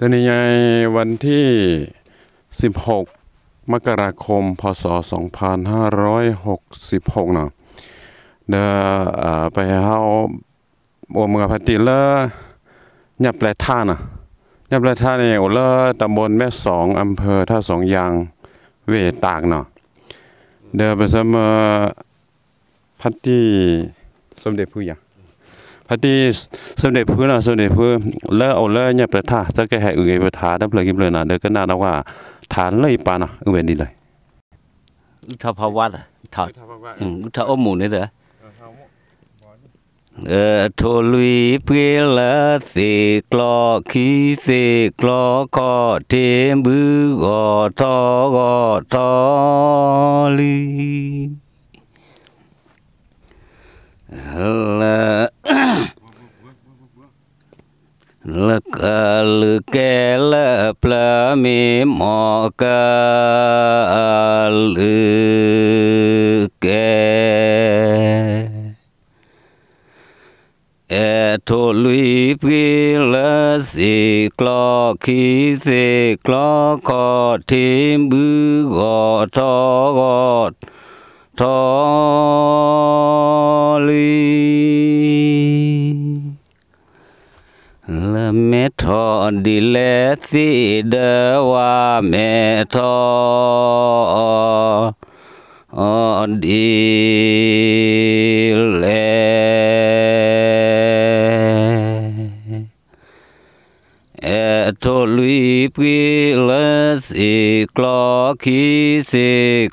ตอนนี้ยาวันที่ 16 มกราคมพศ 2566 เนาะเดอไปเฮาโอมกับพัติเลยับแลท่านะยับแลท่านี่โอเลตำบลแม่สองอำเภอท่าสองยางเวตากเนาะเดอไปเสมอพัตติสมเด็จผู้ใหญ่พัดที่สมเด็จพื้นอ่ะสมเด็จพื้นเล่เอาเล่เนี่ยประทาจะแก้ให้อื่นไงประทาดับเลยกิมเลยนะเด็กก็น่าว่าฐานเลยปานะอื่นเวนดีเลยอุทภาวะถอดอุทอมูนี่เด้อเออโทลุยเพื่อละสิกลอขีสิกลอคอเทมือกอทอกอทอลี la la ka lu ke la pla mi mo ka lu ke e to lui pri la si klo ki si klo ko tim bu go to got ทอลีละเมทอดีเลสิเดวาเมทอดีเลเอทอลีพริเลสิกลอคีสิ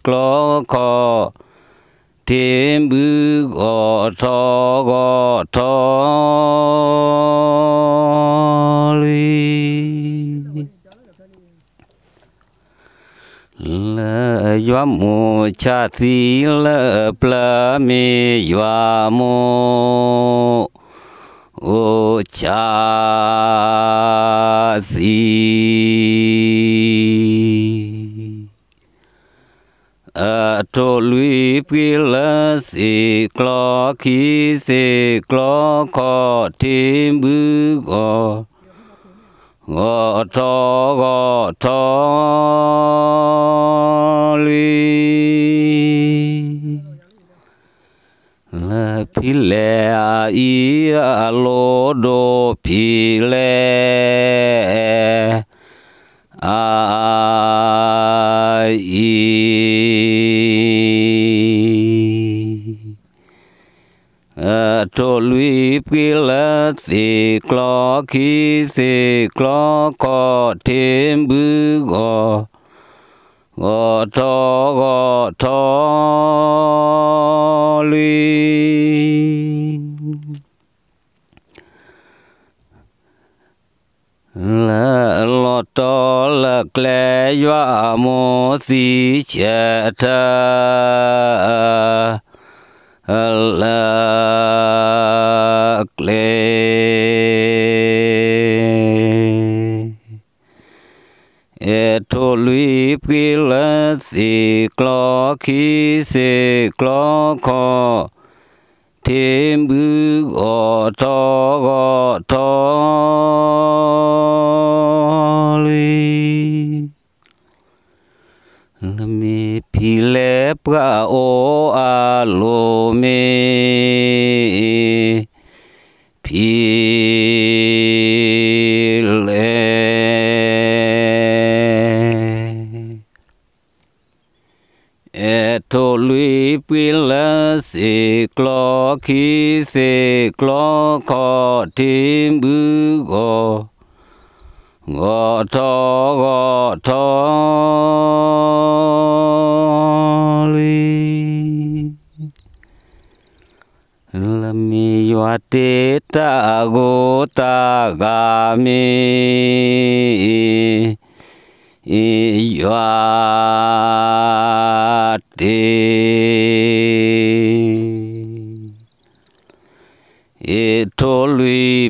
กลอคอ天部ごとごとり。lỡ gió mù cha tí lỡ plơ mi gió mù ô cha tí อาตุลียปิลสิกลอคีสิกลอคอทิมบือกอกอทอกอทอลุละพิเลอีอโลโดพิเลอาอี cho lui quy lơ sĩ lo khí sĩ lo có thêm bư gò gò cho gò cho lui là lo to là lẽ dọa mô si chè thơ ลักเลเอทุลุยปิลสิกลอคีเสกลอคอเทมบึกอทอกอทอลีลมพิเลปะโออาลเมพิเลเอทลุยปิลสิกลอคิสิกลอคอทิมบุโก Goto goto li Lami yuati taguta kami Yuati Itu lui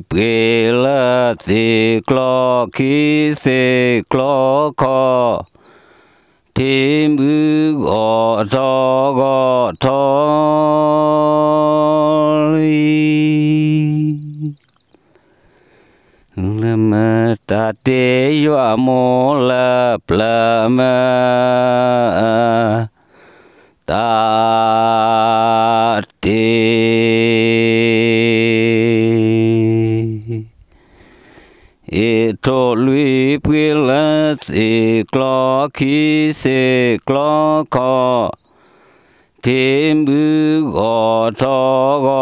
siklogi sikloko timu otogotoli lama tate yua mula plama tate เอโทลุยพิลัสเอกลอคีเสกลอคอเทมบือกอทอกอ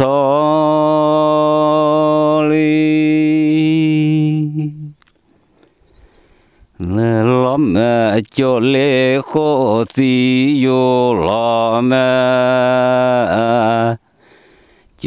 ทอลีเล้อมโจเลโคสิโยล้อมโจ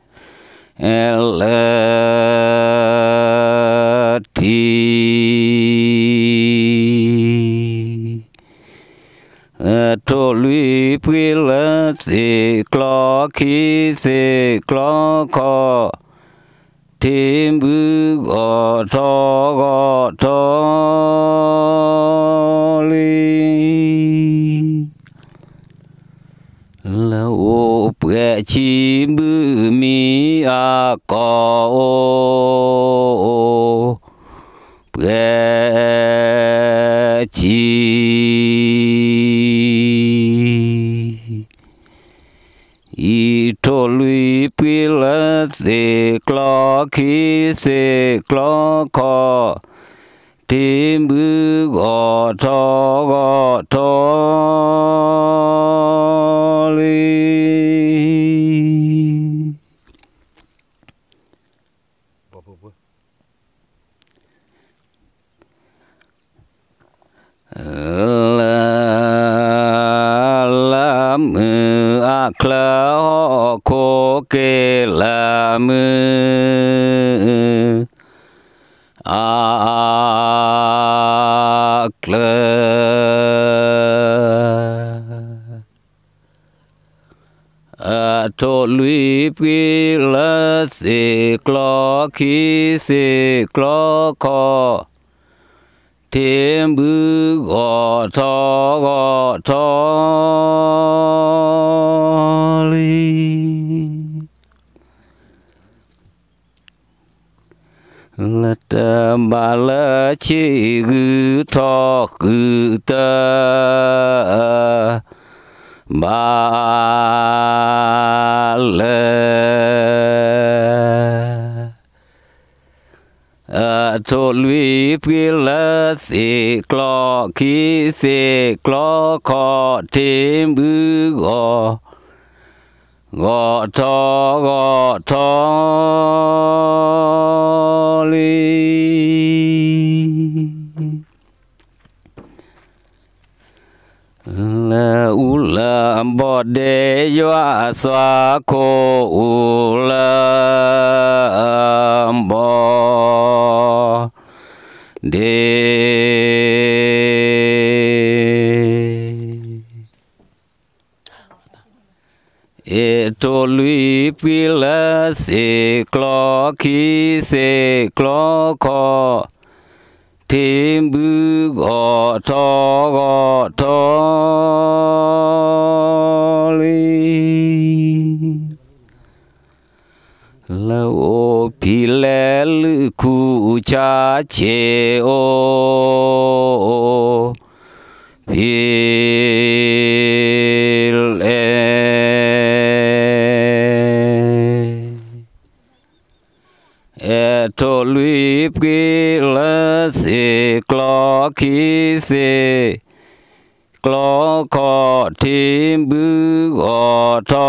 Eladi Adolwi pwila siklo ki siklo ko Timbu goto goto li lâu bữa chi bư mi a có bữa chi y trô lui bữa là se clo khi se clo khó tìm bư gò thọ gò thọ li la la mư a kla ho ko ke la mư akla to lui pi la se klo ki se klo ko thêm bư gò thọ gò thọ ly ลตบาลชีกทอกตาบาลอทลวิปิลสิกลอกิสิกลอคอทิมบือกอ Go to li la ula bode yo aswa ko ula bode e to lui pila se klo ki se klo ko tim bư gọ to gọ to lui lâu ô pi lê lư cu cha chê ô, ô, ô. บกิลสสกลอคีสสกลอขอทิมบือกอทอ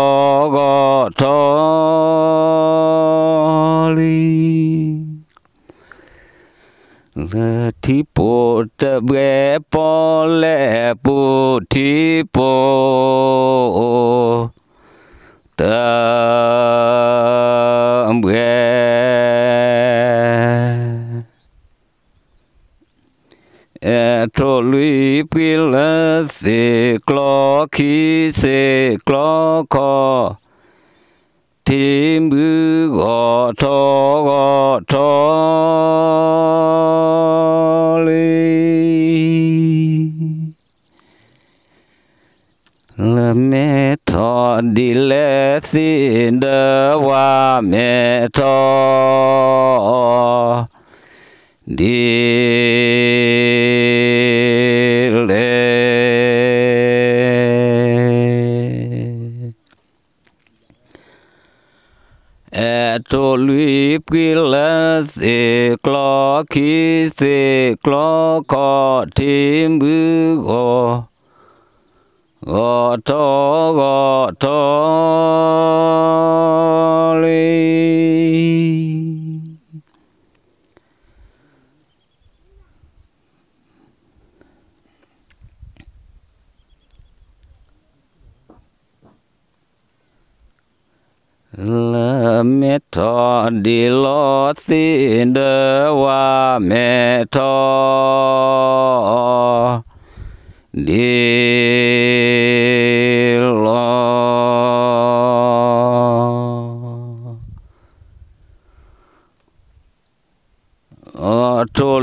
กอทอลีเลทิโปตะเบปอเลปุทิโปตะเบเอทลิปิลเสกลอคิเสกลอคอทิมือกอทอกอทอลิละเมทอดิเลสินเดวาเมทอดิลเเอตุลิปกิลเสคลอคิเสคลอคอทิมบืกอกอทอกอทอลี Lemeto di loti dewa meto di lo Oto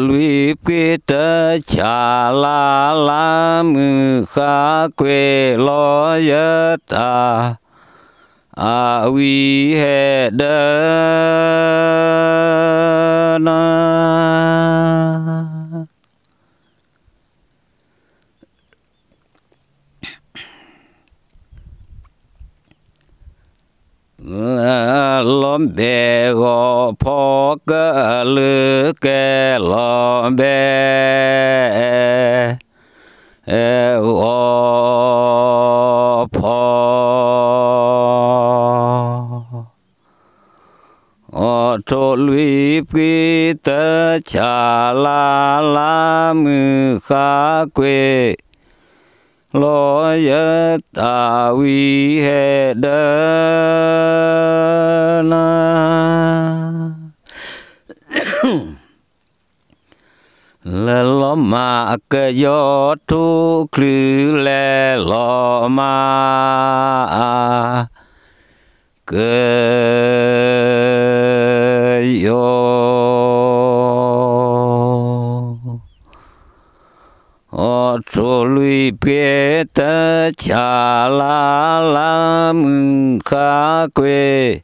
chalala mkha kwe lo yata a vi he đa na lom bè gò phò cơ lư kè lom bè gò โทลุยปิตชาลาลามือขาเกวลอยตาวิเฮเดนาลลมาเกยอทุกลือแลลมา kayo o tro lui pe ta cha la la mừng kha quê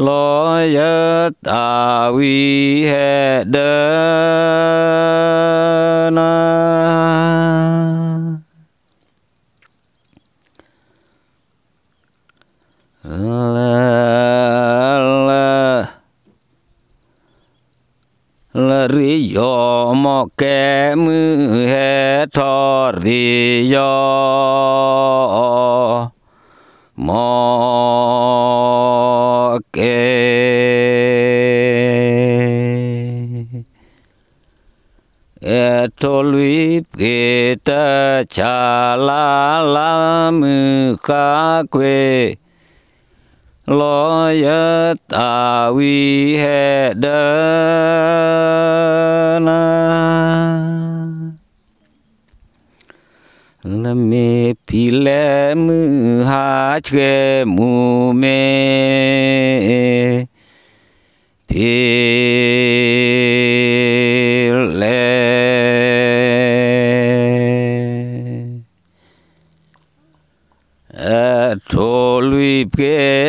lo ya ta vi he de แก่มือแห่ทอริยอมอแก่ tolui ta chala la mưu ka quê lo ya ta vi he da na la me pi le mu ha che mu me pi le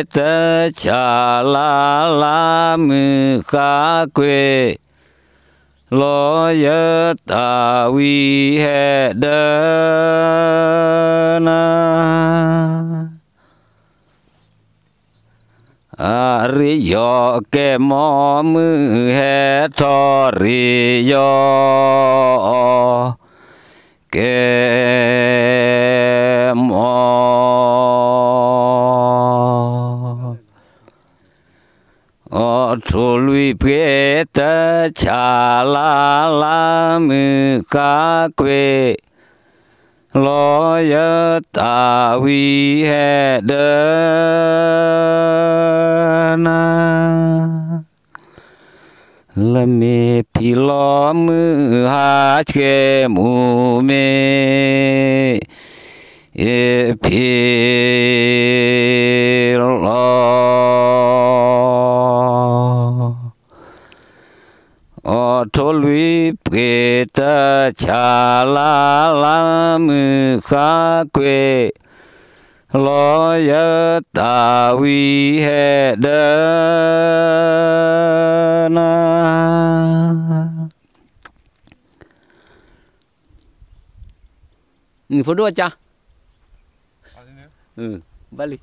la la Ta te chalala mekakwe lo A hedana yo ke mo he momu yo ke mo tulwi p e t a chala lamu kakwe loya tawi hedana lami pilo mu hachke mume e pilo thô lũy bệ ta cha la la mư khá quê lo ya ta vi hệ đơ na người phụ đua cha à, ừ bali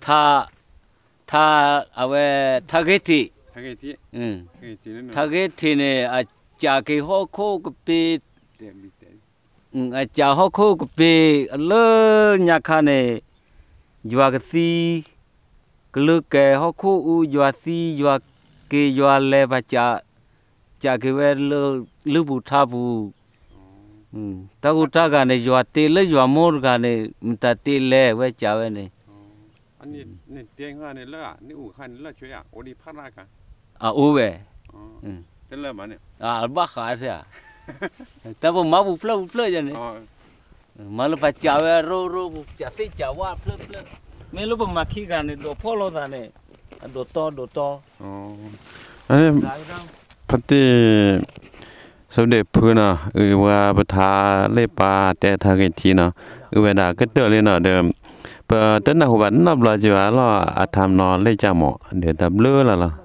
thà thà à về thà cái thì 타게티응타게티는타게티네아자게호코그비응아자호코그비얼냐카네유아그시글르케호코우유아시유아게유아레바자자게웨르르부타부တကူတကနေရွာတေလဲရွာမောကနေမတတေလဲဝဲကြဝဲနေอันนี้เนี่ยเตียงงานเนี่ยละนี่อู่ขันละช่วยอ่ะโอดีพระรากันอาอูเวเออเจ้าเล่ามเนี่ยอาบ้าขาดเสียแต่ผมมาบุเพ่บุเพลจันเนี่ยมาลุปจ้าวโรโรบุจัติจ้าวเพลเพลไม่รู้ผมมาขี้กันเนี่ยดูพ่อเราท่านเนี่ยดูโตดูโตอ๋ออันยี้พัตติสมเด็จพื้นนะอือว่าปทาเลปาแต่ทางกทีนะอออเวลาก็เตอเลยนะเดิมเปิดต้นนะหัวบันนับลาจีวาล่ออาทรมนอนเลยจ้าหมอ เดี๋ยวทำเลือละล่ะ